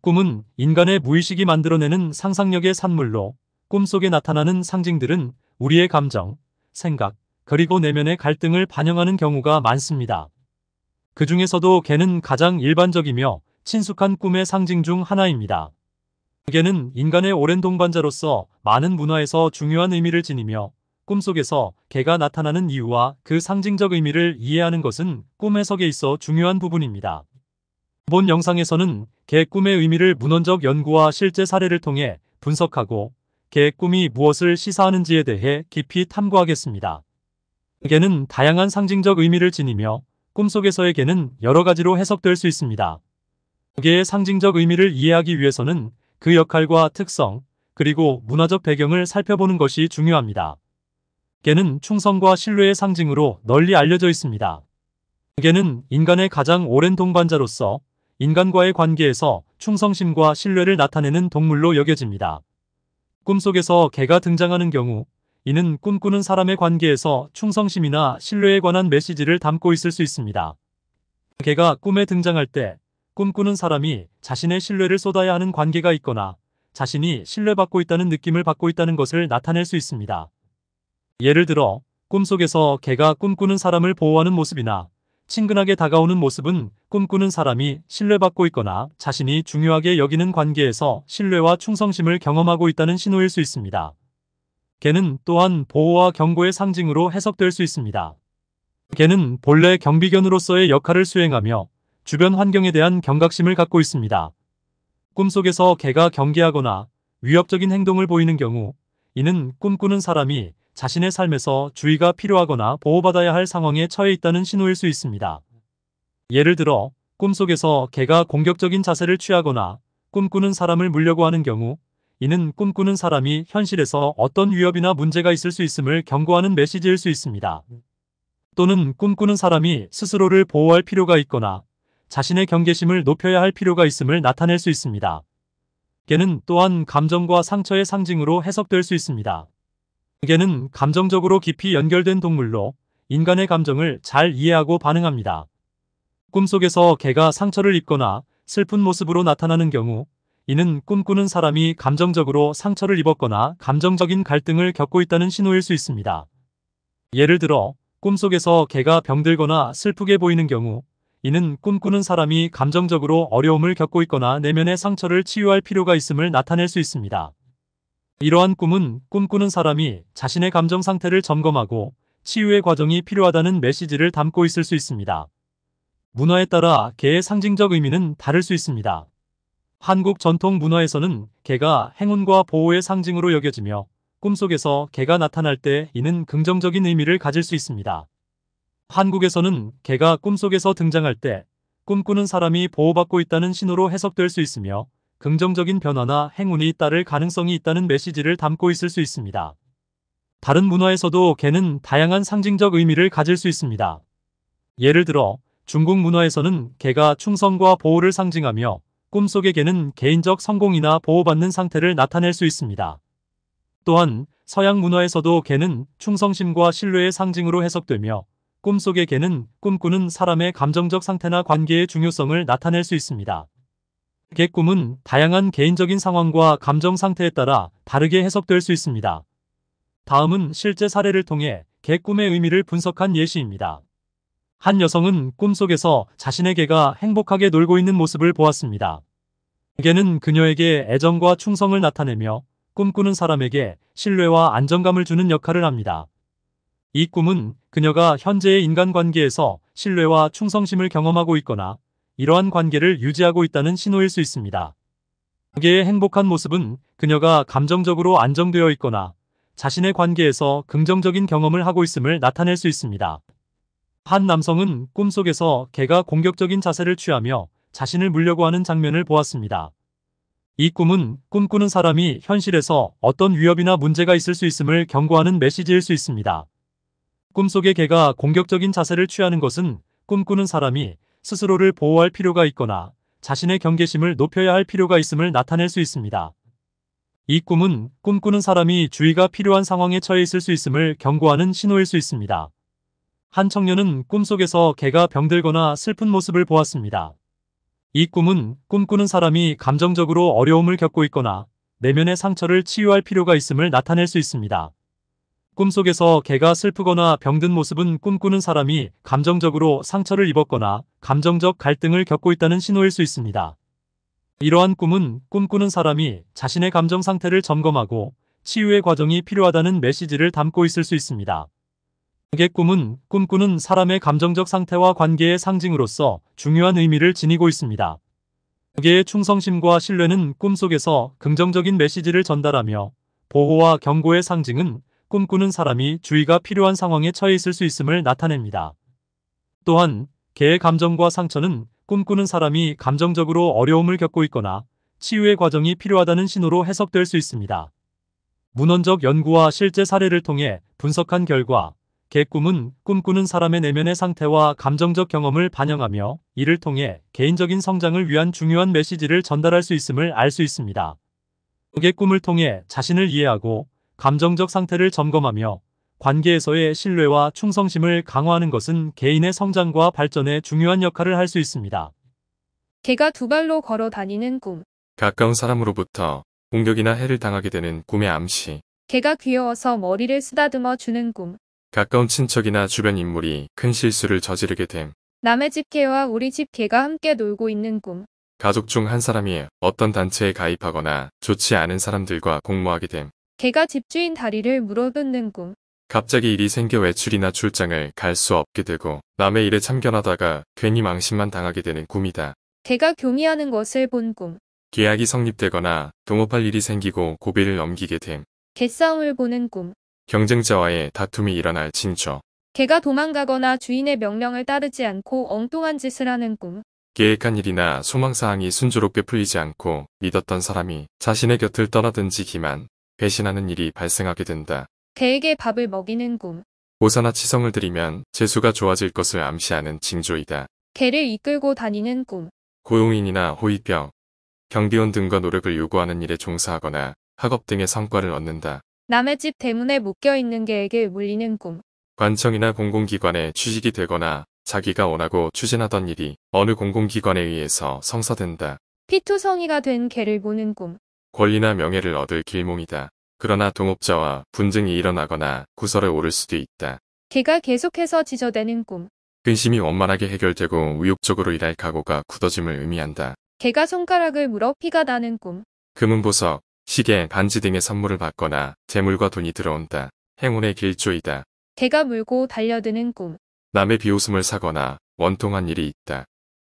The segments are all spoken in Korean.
꿈은 인간의 무의식이 만들어내는 상상력의 산물로 꿈속에 나타나는 상징들은 우리의 감정, 생각, 그리고 내면의 갈등을 반영하는 경우가 많습니다. 그 중에서도 개는 가장 일반적이며 친숙한 꿈의 상징 중 하나입니다. 개는 인간의 오랜 동반자로서 많은 문화에서 중요한 의미를 지니며 꿈속에서 개가 나타나는 이유와 그 상징적 의미를 이해하는 것은 꿈 해석에 있어 중요한 부분입니다. 본 영상에서는 개 꿈의 의미를 문헌적 연구와 실제 사례를 통해 분석하고 개 꿈이 무엇을 시사하는지에 대해 깊이 탐구하겠습니다. 개는 다양한 상징적 의미를 지니며 꿈속에서의 개는 여러 가지로 해석될 수 있습니다. 개의 상징적 의미를 이해하기 위해서는 그 역할과 특성, 그리고 문화적 배경을 살펴보는 것이 중요합니다. 개는 충성과 신뢰의 상징으로 널리 알려져 있습니다. 개는 인간의 가장 오랜 동반자로서 인간과의 관계에서 충성심과 신뢰를 나타내는 동물로 여겨집니다. 꿈속에서 개가 등장하는 경우 이는 꿈꾸는 사람의 관계에서 충성심이나 신뢰에 관한 메시지를 담고 있을 수 있습니다. 개가 꿈에 등장할 때 꿈꾸는 사람이 자신의 신뢰를 쏟아야 하는 관계가 있거나 자신이 신뢰받고 있다는 느낌을 받고 있다는 것을 나타낼 수 있습니다. 예를 들어 꿈속에서 개가 꿈꾸는 사람을 보호하는 모습이나 친근하게 다가오는 모습은 꿈꾸는 사람이 신뢰받고 있거나 자신이 중요하게 여기는 관계에서 신뢰와 충성심을 경험하고 있다는 신호일 수 있습니다. 개는 또한 보호와 경고의 상징으로 해석될 수 있습니다. 개는 본래 경비견으로서의 역할을 수행하며 주변 환경에 대한 경각심을 갖고 있습니다. 꿈속에서 개가 경계하거나 위협적인 행동을 보이는 경우 이는 꿈꾸는 사람이 자신의 삶에서 주의가 필요하거나 보호받아야 할 상황에 처해 있다는 신호일 수 있습니다. 예를 들어 꿈속에서 개가 공격적인 자세를 취하거나 꿈꾸는 사람을 물려고 하는 경우 이는 꿈꾸는 사람이 현실에서 어떤 위협이나 문제가 있을 수 있음을 경고하는 메시지일 수 있습니다. 또는 꿈꾸는 사람이 스스로를 보호할 필요가 있거나 자신의 경계심을 높여야 할 필요가 있음을 나타낼 수 있습니다. 개는 또한 감정과 상처의 상징으로 해석될 수 있습니다. 개는 감정적으로 깊이 연결된 동물로 인간의 감정을 잘 이해하고 반응합니다. 꿈속에서 개가 상처를 입거나 슬픈 모습으로 나타나는 경우 이는 꿈꾸는 사람이 감정적으로 상처를 입었거나 감정적인 갈등을 겪고 있다는 신호일 수 있습니다. 예를 들어 꿈속에서 개가 병들거나 슬프게 보이는 경우 이는 꿈꾸는 사람이 감정적으로 어려움을 겪고 있거나 내면의 상처를 치유할 필요가 있음을 나타낼 수 있습니다. 이러한 꿈은 꿈꾸는 사람이 자신의 감정 상태를 점검하고 치유의 과정이 필요하다는 메시지를 담고 있을 수 있습니다. 문화에 따라 개의 상징적 의미는 다를 수 있습니다. 한국 전통 문화에서는 개가 행운과 보호의 상징으로 여겨지며 꿈속에서 개가 나타날 때 이는 긍정적인 의미를 가질 수 있습니다. 한국에서는 개가 꿈속에서 등장할 때 꿈꾸는 사람이 보호받고 있다는 신호로 해석될 수 있으며 긍정적인 변화나 행운이 따를 가능성이 있다는 메시지를 담고 있을 수 있습니다. 다른 문화에서도 개는 다양한 상징적 의미를 가질 수 있습니다. 예를 들어 중국 문화에서는 개가 충성과 보호를 상징하며 꿈속의 개는 개인적 성공이나 보호받는 상태를 나타낼 수 있습니다. 또한 서양 문화에서도 개는 충성심과 신뢰의 상징으로 해석되며 꿈속의 개는 꿈꾸는 사람의 감정적 상태나 관계의 중요성을 나타낼 수 있습니다. 개 꿈은 다양한 개인적인 상황과 감정 상태에 따라 다르게 해석될 수 있습니다. 다음은 실제 사례를 통해 개 꿈의 의미를 분석한 예시입니다. 한 여성은 꿈속에서 자신의 개가 행복하게 놀고 있는 모습을 보았습니다. 개는 그녀에게 애정과 충성을 나타내며 꿈꾸는 사람에게 신뢰와 안정감을 주는 역할을 합니다. 이 꿈은 그녀가 현재의 인간관계에서 신뢰와 충성심을 경험하고 있거나 이러한 관계를 유지하고 있다는 신호일 수 있습니다. 관계의 행복한 모습은 그녀가 감정적으로 안정되어 있거나 자신의 관계에서 긍정적인 경험을 하고 있음을 나타낼 수 있습니다. 한 남성은 꿈속에서 개가 공격적인 자세를 취하며 자신을 물려고 하는 장면을 보았습니다. 이 꿈은 꿈꾸는 사람이 현실에서 어떤 위협이나 문제가 있을 수 있음을 경고하는 메시지일 수 있습니다. 꿈속의 개가 공격적인 자세를 취하는 것은 꿈꾸는 사람이 스스로를 보호할 필요가 있거나 자신의 경계심을 높여야 할 필요가 있음을 나타낼 수 있습니다. 이 꿈은 꿈꾸는 사람이 주의가 필요한 상황에 처해 있을 수 있음을 경고하는 신호일 수 있습니다. 한 청년은 꿈속에서 개가 병들거나 슬픈 모습을 보았습니다. 이 꿈은 꿈꾸는 사람이 감정적으로 어려움을 겪고 있거나 내면의 상처를 치유할 필요가 있음을 나타낼 수 있습니다. 꿈속에서 개가 슬프거나 병든 모습은 꿈꾸는 사람이 감정적으로 상처를 입었거나 감정적 갈등을 겪고 있다는 신호일 수 있습니다. 이러한 꿈은 꿈꾸는 사람이 자신의 감정 상태를 점검하고 치유의 과정이 필요하다는 메시지를 담고 있을 수 있습니다. 개의 꿈은 꿈꾸는 사람의 감정적 상태와 관계의 상징으로서 중요한 의미를 지니고 있습니다. 개의 충성심과 신뢰는 꿈속에서 긍정적인 메시지를 전달하며 보호와 경고의 상징은 꿈꾸는 사람이 주의가 필요한 상황에 처해 있을 수 있음을 나타냅니다. 또한 개의 감정과 상처는 꿈꾸는 사람이 감정적으로 어려움을 겪고 있거나 치유의 과정이 필요하다는 신호로 해석될 수 있습니다. 문헌적 연구와 실제 사례를 통해 분석한 결과 개꿈은 꿈꾸는 사람의 내면의 상태와 감정적 경험을 반영하며 이를 통해 개인적인 성장을 위한 중요한 메시지를 전달할 수 있음을 알 수 있습니다. 개꿈을 통해 자신을 이해하고 감정적 상태를 점검하며 관계에서의 신뢰와 충성심을 강화하는 것은 개인의 성장과 발전에 중요한 역할을 할 수 있습니다. 개가 두 발로 걸어 다니는 꿈. 가까운 사람으로부터 공격이나 해를 당하게 되는 꿈의 암시. 개가 귀여워서 머리를 쓰다듬어 주는 꿈. 가까운 친척이나 주변 인물이 큰 실수를 저지르게 됨. 남의 집 개와 우리 집 개가 함께 놀고 있는 꿈. 가족 중 한 사람이 어떤 단체에 가입하거나 좋지 않은 사람들과 공모하게 됨. 개가 집주인 다리를 물어뜯는 꿈. 갑자기 일이 생겨 외출이나 출장을 갈 수 없게 되고 남의 일에 참견하다가 괜히 망신만 당하게 되는 꿈이다. 개가 교미하는 것을 본 꿈. 계약이 성립되거나 동업할 일이 생기고 고비를 넘기게 된. 개싸움을 보는 꿈. 경쟁자와의 다툼이 일어날 징조. 개가 도망가거나 주인의 명령을 따르지 않고 엉뚱한 짓을 하는 꿈. 계획한 일이나 소망사항이 순조롭게 풀리지 않고 믿었던 사람이 자신의 곁을 떠나든지기만 배신하는 일이 발생하게 된다. 개에게 밥을 먹이는 꿈. 보사나 치성을 들이면 재수가 좋아질 것을 암시하는 징조이다. 개를 이끌고 다니는 꿈. 고용인이나 호위병, 경비원 등과 노력을 요구하는 일에 종사하거나 학업 등의 성과를 얻는다. 남의 집 대문에 묶여있는 개에게 물리는 꿈. 관청이나 공공기관에 취직이 되거나 자기가 원하고 추진하던 일이 어느 공공기관에 의해서 성사된다. 피투성이가 된 개를 보는 꿈. 권리나 명예를 얻을 길몽이다. 그러나 동업자와 분쟁이 일어나거나 구설을 오를 수도 있다. 개가 계속해서 지저대는 꿈. 근심이 원만하게 해결되고 의욕적으로 일할 각오가 굳어짐을 의미한다. 개가 손가락을 물어 피가 나는 꿈. 금은보석, 시계, 반지 등의 선물을 받거나 재물과 돈이 들어온다. 행운의 길조이다. 개가 물고 달려드는 꿈. 남의 비웃음을 사거나 원통한 일이 있다.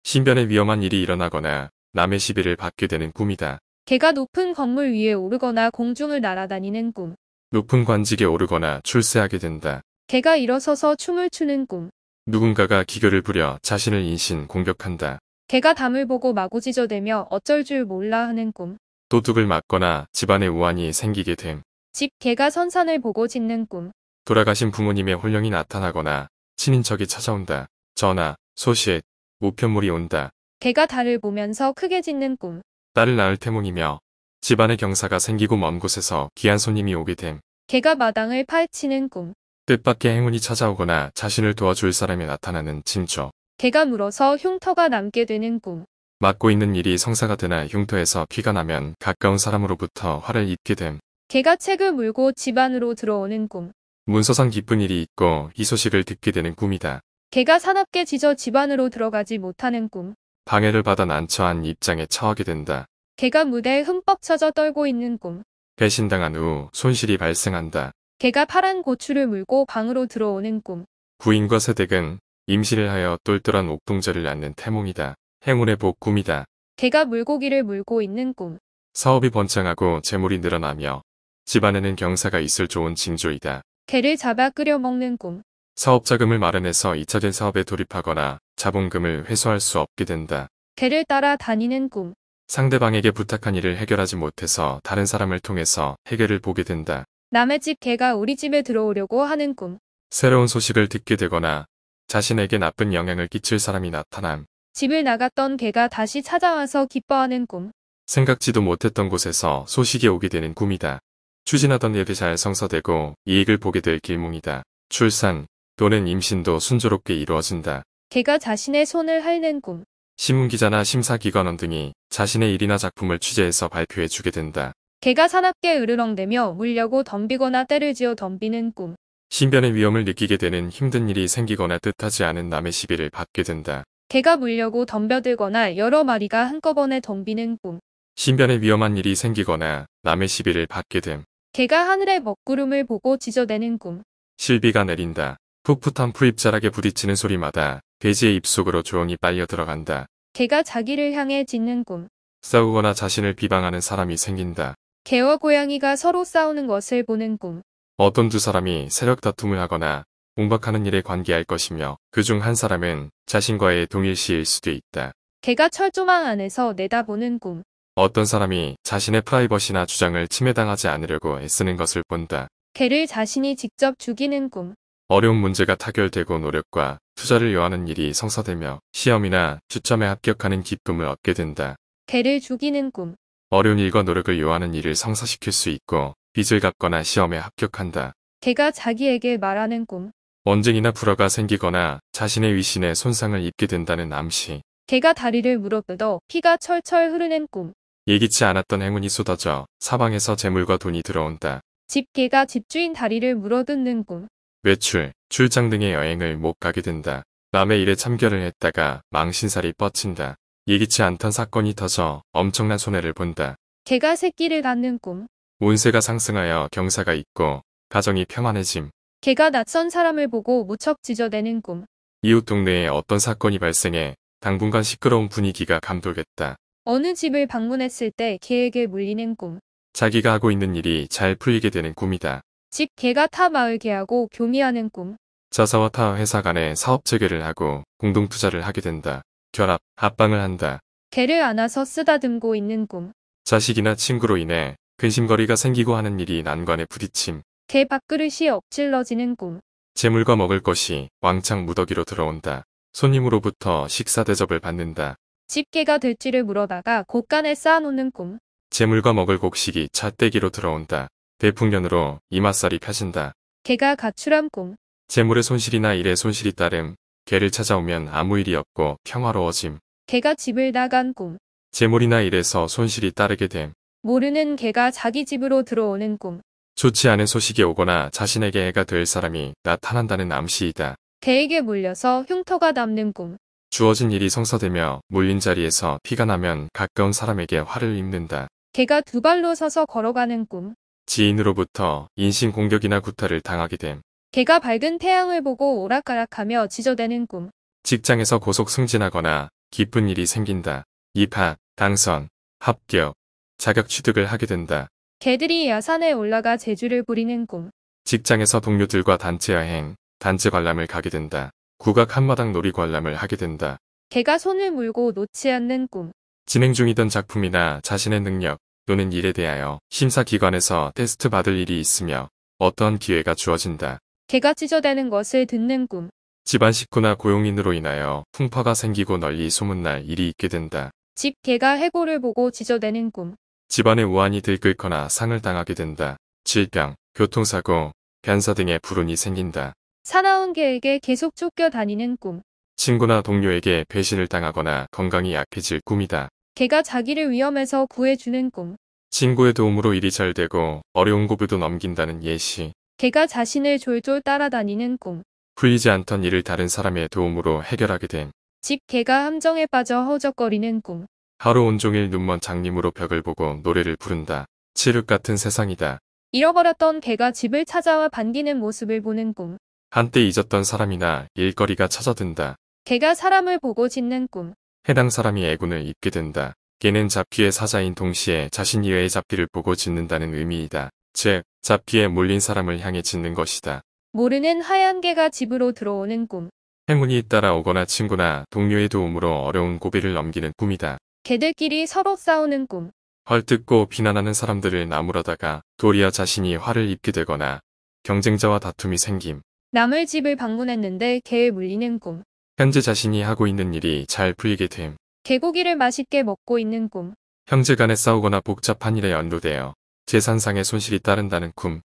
신변에 위험한 일이 일어나거나 남의 시비를 받게 되는 꿈이다. 개가 높은 건물 위에 오르거나 공중을 날아다니는 꿈. 높은 관직에 오르거나 출세하게 된다. 개가 일어서서 춤을 추는 꿈. 누군가가 기교를 부려 자신을 인신 공격한다. 개가 담을 보고 마구짖어대며 어쩔 줄 몰라 하는 꿈. 도둑을 맞거나 집안에 우환이 생기게 됨. 집 개가 선산을 보고 짖는 꿈. 돌아가신 부모님의 혼령이 나타나거나 친인척이 찾아온다. 전화, 소식, 우편물이 온다. 개가 달을 보면서 크게 짖는 꿈. 딸을 낳을 태몽이며 집안에 경사가 생기고 먼 곳에서 귀한 손님이 오게 됨. 개가 마당을 파헤치는 꿈. 뜻밖의 행운이 찾아오거나 자신을 도와줄 사람이 나타나는 징조. 개가 물어서 흉터가 남게 되는 꿈. 맡고 있는 일이 성사가 되나 흉터에서 피가 나면 가까운 사람으로부터 화를 입게 됨. 개가 책을 물고 집 안으로 들어오는 꿈. 문서상 기쁜 일이 있고 이 소식을 듣게 되는 꿈이다. 개가 사납게 짖어 집 안으로 들어가지 못하는 꿈. 방해를 받아 난처한 입장에 처하게 된다. 개가 무대에 흠뻑 쳐져 떨고 있는 꿈. 배신당한 후 손실이 발생한다. 개가 파란 고추를 물고 방으로 들어오는 꿈. 부인과새댁은 임신을 하여 똘똘한 옥동자를 낳는 태몽이다. 행운의 복 꿈이다. 개가 물고기를 물고 있는 꿈. 사업이 번창하고 재물이 늘어나며 집안에는 경사가 있을 좋은 징조이다. 개를 잡아 끓여 먹는 꿈. 사업 자금을 마련해서 2차된 사업에 돌입하거나 자본금을 회수할 수 없게 된다. 개를 따라 다니는 꿈. 상대방에게 부탁한 일을 해결하지 못해서 다른 사람을 통해서 해결을 보게 된다. 남의 집 개가 우리 집에 들어오려고 하는 꿈. 새로운 소식을 듣게 되거나 자신에게 나쁜 영향을 끼칠 사람이 나타남. 집을 나갔던 개가 다시 찾아와서 기뻐하는 꿈. 생각지도 못했던 곳에서 소식이 오게 되는 꿈이다. 추진하던 일이 잘 성사되고 이익을 보게 될 길몽이다. 출산 또는 임신도 순조롭게 이루어진다. 개가 자신의 손을 핥는 꿈. 신문기자나 심사기관원 등이 자신의 일이나 작품을 취재해서 발표해주게 된다. 개가 사납게 으르렁대며 물려고 덤비거나 때를 지어 덤비는 꿈. 신변의 위험을 느끼게 되는 힘든 일이 생기거나 뜻하지 않은 남의 시비를 받게 된다. 개가 물려고 덤벼들거나 여러 마리가 한꺼번에 덤비는 꿈. 신변에 위험한 일이 생기거나 남의 시비를 받게 됨. 개가 하늘의 먹구름을 보고 지저대는 꿈. 실비가 내린다. 풋풋한 풀잎자락에 부딪히는 소리마다 돼지의 입속으로 조용히 빨려 들어간다. 개가 자기를 향해 짖는 꿈. 싸우거나 자신을 비방하는 사람이 생긴다. 개와 고양이가 서로 싸우는 것을 보는 꿈. 어떤 두 사람이 세력 다툼을 하거나 공박하는 일에 관계할 것이며 그 중 한 사람은 자신과의 동일시일 수도 있다. 개가 철조망 안에서 내다보는 꿈. 어떤 사람이 자신의 프라이버시나 주장을 침해당하지 않으려고 애쓰는 것을 본다. 개를 자신이 직접 죽이는 꿈. 어려운 문제가 타결되고 노력과 투자를 요하는 일이 성사되며 시험이나 주점에 합격하는 기쁨을 얻게 된다. 개를 죽이는 꿈. 어려운 일과 노력을 요하는 일을 성사시킬 수 있고 빚을 갚거나 시험에 합격한다. 개가 자기에게 말하는 꿈. 언쟁이나 불화가 생기거나 자신의 위신에 손상을 입게 된다는 암시. 개가 다리를 물어뜯어 피가 철철 흐르는 꿈. 예기치 않았던 행운이 쏟아져 사방에서 재물과 돈이 들어온다. 집개가 집주인 다리를 물어뜯는 꿈. 외출, 출장 등의 여행을 못 가게 된다. 남의 일에 참견을 했다가 망신살이 뻗친다. 예기치 않던 사건이 터져 엄청난 손해를 본다. 개가 새끼를 낳는 꿈. 운세가 상승하여 경사가 있고 가정이 평안해짐. 개가 낯선 사람을 보고 무척 지저대는 꿈. 이웃 동네에 어떤 사건이 발생해 당분간 시끄러운 분위기가 감돌겠다. 어느 집을 방문했을 때 개에게 물리는 꿈. 자기가 하고 있는 일이 잘 풀리게 되는 꿈이다. 즉 개가 타 마을 개하고 교미하는 꿈. 자사와 타 회사 간에 사업 체계를 하고 공동 투자를 하게 된다. 결합, 합방을 한다. 개를 안아서 쓰다듬고 있는 꿈. 자식이나 친구로 인해 근심거리가 생기고 하는 일이 난관에 부딪힘. 개 밥그릇이 엎질러지는 꿈. 재물과 먹을 것이 왕창 무더기로 들어온다. 손님으로부터 식사 대접을 받는다. 집게가 될지를 물어다가 곳간에 쌓아놓는 꿈. 재물과 먹을 곡식이 잣대기로 들어온다. 대풍년으로 이맛살이 펴진다. 개가 가출함꿈. 재물의 손실이나 일의 손실이 따름. 개를 찾아오면 아무 일이 없고 평화로워짐. 개가 집을 나간 꿈. 재물이나 일에서 손실이 따르게 됨. 모르는 개가 자기 집으로 들어오는 꿈. 좋지 않은 소식이 오거나 자신에게 해가 될 사람이 나타난다는 암시이다. 개에게 물려서 흉터가 남는 꿈. 주어진 일이 성사되며 물린 자리에서 피가 나면 가까운 사람에게 화를 입는다. 개가 두 발로 서서 걸어가는 꿈. 지인으로부터 인신공격이나 구타를 당하게 됨. 개가 밝은 태양을 보고 오락가락하며 지저대는 꿈. 직장에서 고속 승진하거나 기쁜 일이 생긴다. 입학, 당선, 합격, 자격 취득을 하게 된다. 개들이 야산에 올라가 재주를 부리는 꿈. 직장에서 동료들과 단체 여행, 단체 관람을 가게 된다. 국악 한마당 놀이 관람을 하게 된다. 개가 손을 물고 놓지 않는 꿈. 진행 중이던 작품이나 자신의 능력, 또는 일에 대하여 심사기관에서 테스트 받을 일이 있으며 어떤 기회가 주어진다. 개가 찢어대는 것을 듣는 꿈. 집안 식구나 고용인으로 인하여 풍파가 생기고 널리 소문날 일이 있게 된다. 집 개가 해골을 보고 찢어대는 꿈. 집안의 우환이 들끓거나 상을 당하게 된다. 질병, 교통사고, 변사 등의 불운이 생긴다. 사나운 개에게 계속 쫓겨 다니는 꿈. 친구나 동료에게 배신을 당하거나 건강이 약해질 꿈이다. 걔가 자기를 위험해서 구해주는 꿈. 친구의 도움으로 일이 잘 되고 어려운 고비도 넘긴다는 예시. 걔가 자신을 졸졸 따라다니는 꿈. 풀리지 않던 일을 다른 사람의 도움으로 해결하게 된. 집 개가 함정에 빠져 허우적거리는 꿈. 하루 온종일 눈먼 장님으로 벽을 보고 노래를 부른다. 칠흑 같은 세상이다. 잃어버렸던 개가 집을 찾아와 반기는 모습을 보는 꿈. 한때 잊었던 사람이나 일거리가 찾아든다. 개가 사람을 보고 짖는 꿈. 해당 사람이 애군을 입게 된다. 개는 잡귀의 사자인 동시에 자신 이외의 잡귀를 보고 짖는다는 의미이다. 즉, 잡귀에 몰린 사람을 향해 짖는 것이다. 모르는 하얀 개가 집으로 들어오는 꿈. 행운이 따라오거나 친구나 동료의 도움으로 어려운 고비를 넘기는 꿈이다. 개들끼리 서로 싸우는 꿈. 헐뜯고 비난하는 사람들을 나무라다가 도리어 자신이 화를 입게 되거나 경쟁자와 다툼이 생김. 남을 집을 방문했는데 개에 물리는 꿈. 현재 자신이 하고 있는 일이 잘 풀리게 됨. 개고기를 맛있게 먹고 있는 꿈. 형제간에 싸우거나 복잡한 일에 연루되어 재산상의 손실이 따른다는 꿈.